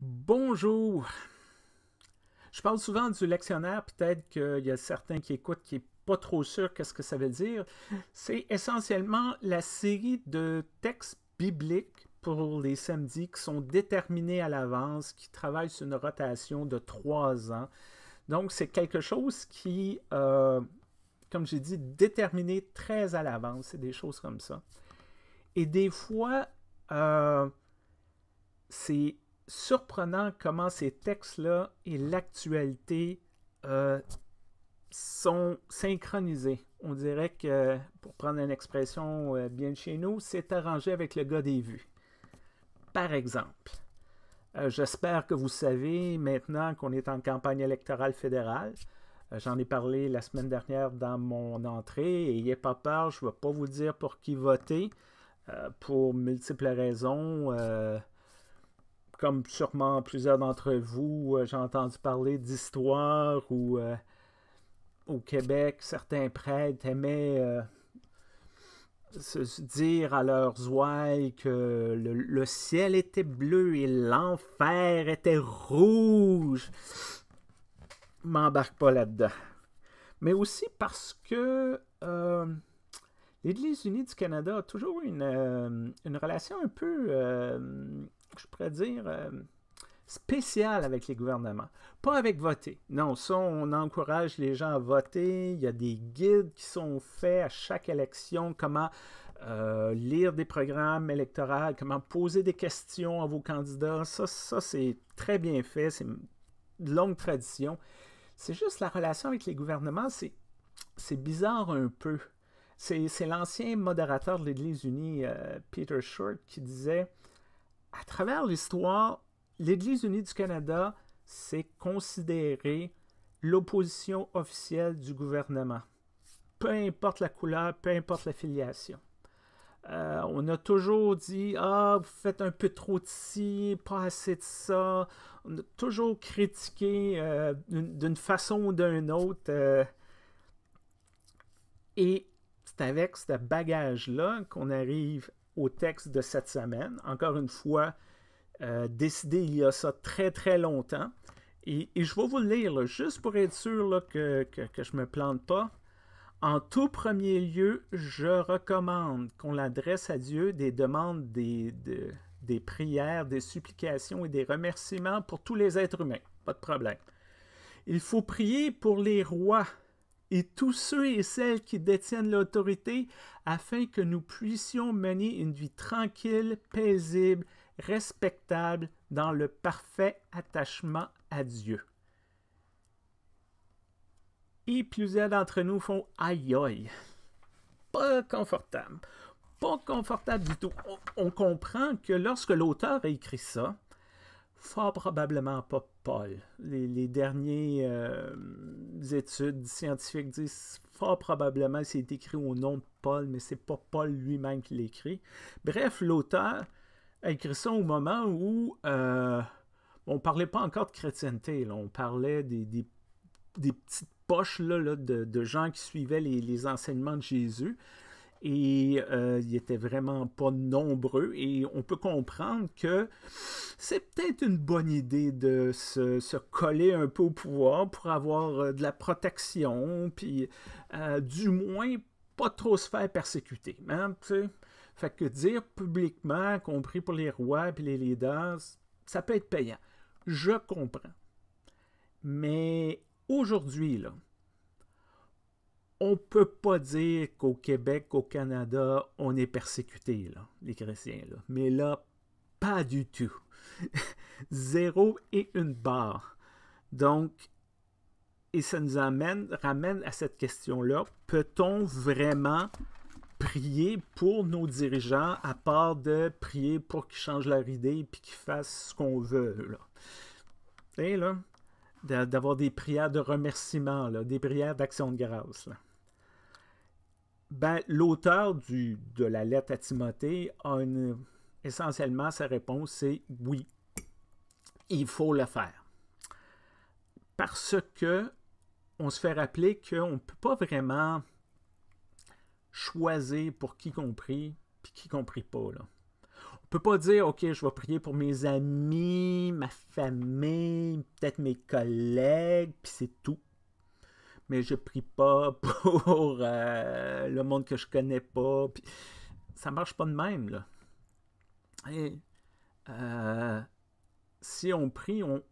Bonjour. Je parle souvent du lectionnaire, peut-être qu'il y a certains qui écoutent qui n'est pas trop sûr qu'est-ce que ça veut dire. C'est essentiellement la série de textes bibliques pour les samedis qui sont déterminés à l'avance, qui travaillent sur une rotation de trois ans. Donc c'est quelque chose qui, euh, comme j'ai dit, déterminé très à l'avance. C'est des choses comme ça. Et des fois, euh, c'est surprenant comment ces textes-là et l'actualité euh, sont synchronisés. On dirait que, pour prendre une expression euh, bien de chez nous, c'est arrangé avec le gars des vues. Par exemple, euh, j'espère que vous savez maintenant qu'on est en campagne électorale fédérale. J'en ai parlé la semaine dernière dans mon entrée. Ayez pas peur, je ne vais pas vous dire pour qui voter pour multiples raisons comme sûrement plusieurs d'entre vous, euh, j'ai entendu parler d'histoires où euh, au Québec, certains prêtres aimaient euh, se dire à leurs ouailles que le, ciel était bleu et l'enfer était rouge. M'embarque pas là-dedans. Mais aussi parce que l'Église unie du Canada a toujours une, une relation un peu je pourrais dire, euh, spécial avec les gouvernements. Pas avec voter. Non, ça, on encourage les gens à voter. Il y a des guides qui sont faits à chaque élection, comment euh, lire des programmes électoraux, comment poser des questions à vos candidats. Ça, c'est très bien fait. C'est une longue tradition. C'est juste la relation avec les gouvernements, c'est, bizarre un peu. C'est, l'ancien modérateur de l'Église unie, euh, Peter Short, qui disait à travers l'histoire, l'Église unie du Canada s'est considérée l'opposition officielle du gouvernement. Peu importe la couleur, peu importe l'affiliation. Euh, on a toujours dit Ah, vous faites un peu trop de ci, pas assez de ça. On a toujours critiqué euh, d'une façon ou d'une autre. Euh, et c'est avec ce bagage-là qu'on arrive au texte de cette semaine. Encore une fois, euh, décidé il y a ça très très longtemps. Et, je vais vous le lire, juste pour être sûr que, je me plante pas. En tout premier lieu, je recommande qu'on l'adresse à Dieu des demandes, des, des prières, des supplications et des remerciements pour tous les êtres humains. Pas de problème. Il faut prier pour les rois, et tous ceux et celles qui détiennent l'autorité, afin que nous puissions mener une vie tranquille, paisible, respectable, dans le parfait attachement à Dieu. Et plusieurs d'entre nous font aïe aïe. Pas confortable. Pas confortable du tout. On comprend que lorsque l'auteur a écrit ça, fort probablement pas Paul. Les, dernières derniers euh, études scientifiques disent fort probablement c'est écrit au nom de Paul, mais c'est pas Paul lui-même qui l'écrit. Bref, l'auteur a écrit ça au moment où euh, on parlait pas encore de chrétienté, on parlait des, petites poches de, gens qui suivaient les enseignements de Jésus et euh, ils étaient vraiment pas nombreux. Et on peut comprendre que c'est peut-être une bonne idée de se, coller un peu au pouvoir pour avoir euh, de la protection, puis euh, du moins pas trop se faire persécuter. Hein, fait que dire publiquement, compris pour les rois et les leaders, ça peut être payant. Je comprends. Mais aujourd'hui, là, on ne peut pas dire qu'au Québec, au Canada, on est persécuté, là, les chrétiens. Mais là, pas du tout. Zéro et une barre. Donc, et ça nous amène, ramène à cette question-là. Peut-on vraiment prier pour nos dirigeants à part de prier pour qu'ils changent leur idée et qu'ils fassent ce qu'on veut? Là? Et là, d'avoir des prières de remerciement, des prières d'action de grâce ben, l'auteur de la lettre à Timothée a essentiellement sa réponse c'est oui, il faut le faire. Parce que on se fait rappeler qu'on ne peut pas vraiment choisir pour qui qu'on prie puis qui qu'on prie pas. Là. On peut pas dire, OK, je vais prier pour mes amis, ma famille, peut-être mes collègues, puis c'est tout mais je prie pas pour euh, le monde que je connais pas. Puis, ça marche pas de même, euh, si on prie, on,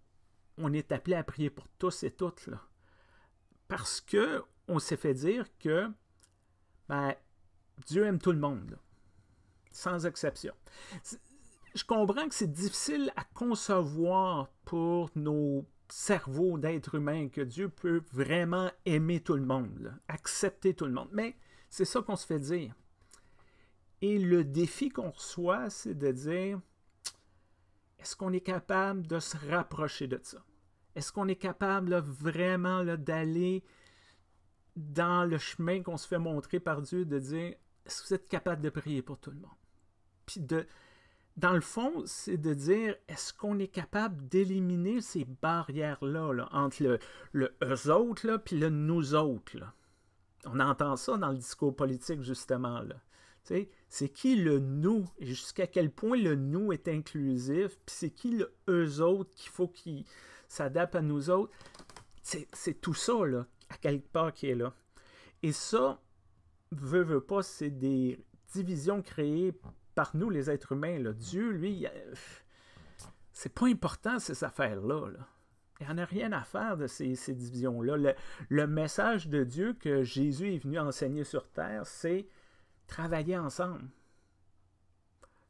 on, est appelé à prier pour tous et toutes, là. Parce que on s'est fait dire que ben, Dieu aime tout le monde, sans exception. Je comprends que c'est difficile à concevoir pour nos cerveau d'être humain, que Dieu peut vraiment aimer tout le monde, accepter tout le monde. Mais c'est ça qu'on se fait dire. Et le défi qu'on reçoit, c'est de dire, est-ce qu'on est capable de se rapprocher de ça? Est-ce qu'on est capable vraiment d'aller dans le chemin qu'on se fait montrer par Dieu, de dire, est-ce que vous êtes capable de prier pour tout le monde? Puis de, dans le fond, c'est de dire est-ce qu'on est capable d'éliminer ces barrières-là entre le, eux autres et puis le nous autres. On entend ça dans le discours politique, justement. C'est qui le nous et jusqu'à quel point le nous est inclusif, puis c'est qui le eux autres qu'il faut qu'ils s'adaptent à nous autres. C'est tout ça, là, à quelque part, qui est là. Et ça, veut, veut pas, c'est des divisions créées par nous, les êtres humains. Là. Dieu, lui, c'est pas important ces affaires-là. Il n'y en a rien à faire de ces, divisions-là. Le, message de Dieu que Jésus est venu enseigner sur terre, c'est travailler ensemble.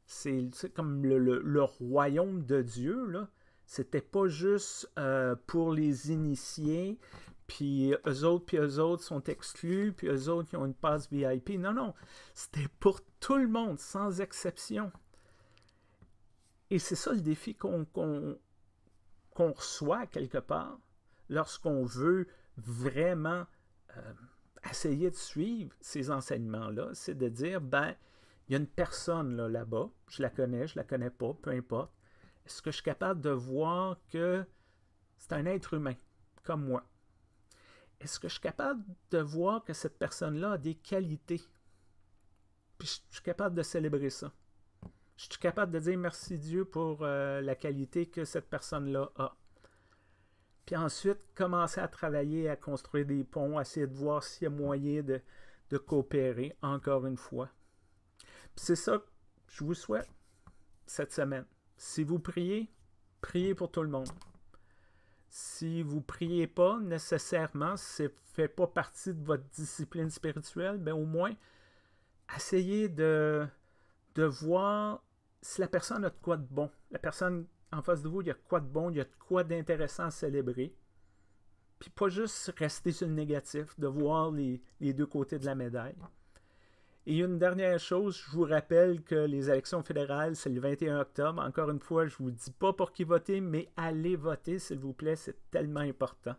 C'est comme le, royaume de Dieu, là. C'était pas juste euh, pour les initiés, puis euh, eux autres, puis eux autres sont exclus, puis eux autres qui ont une passe VIP. Non, non, c'était pour tout le monde, sans exception. Et c'est ça le défi qu'on reçoit quelque part lorsqu'on veut vraiment euh, essayer de suivre ces enseignements-là, c'est de dire, ben, il y a une personne là-bas, je la connais, je la connais pas, peu importe. Est-ce que je suis capable de voir que c'est un être humain, comme moi? est-ce que je suis capable de voir que cette personne-là a des qualités? Puis je suis capable de célébrer ça. Je suis capable de dire merci Dieu pour euh, la qualité que cette personne-là a. Puis ensuite, commencer à travailler, à construire des ponts, à essayer de voir s'il y a moyen de, de coopérer, encore une fois. C'est ça que je vous souhaite cette semaine. Si vous priez, priez pour tout le monde. Si vous priez pas nécessairement, si ça fait pas partie de votre discipline spirituelle, mais ben, au moins essayez de, voir si la personne a de quoi de bon. La personne en face de vous, il y a de quoi de bon, il y a de quoi d'intéressant à célébrer. Puis pas juste rester sur le négatif, de voir les deux côtés de la médaille. Et une dernière chose, je vous rappelle que les élections fédérales, c'est le 21 octobre. Encore une fois, je ne vous dis pas pour qui voter, mais allez voter, s'il vous plaît, c'est tellement important.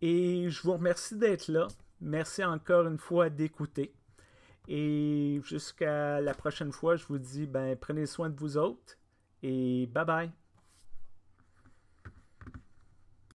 Et je vous remercie d'être là. Merci encore une fois d'écouter. Et jusqu'à la prochaine fois, je vous dis, ben, prenez soin de vous autres et bye bye.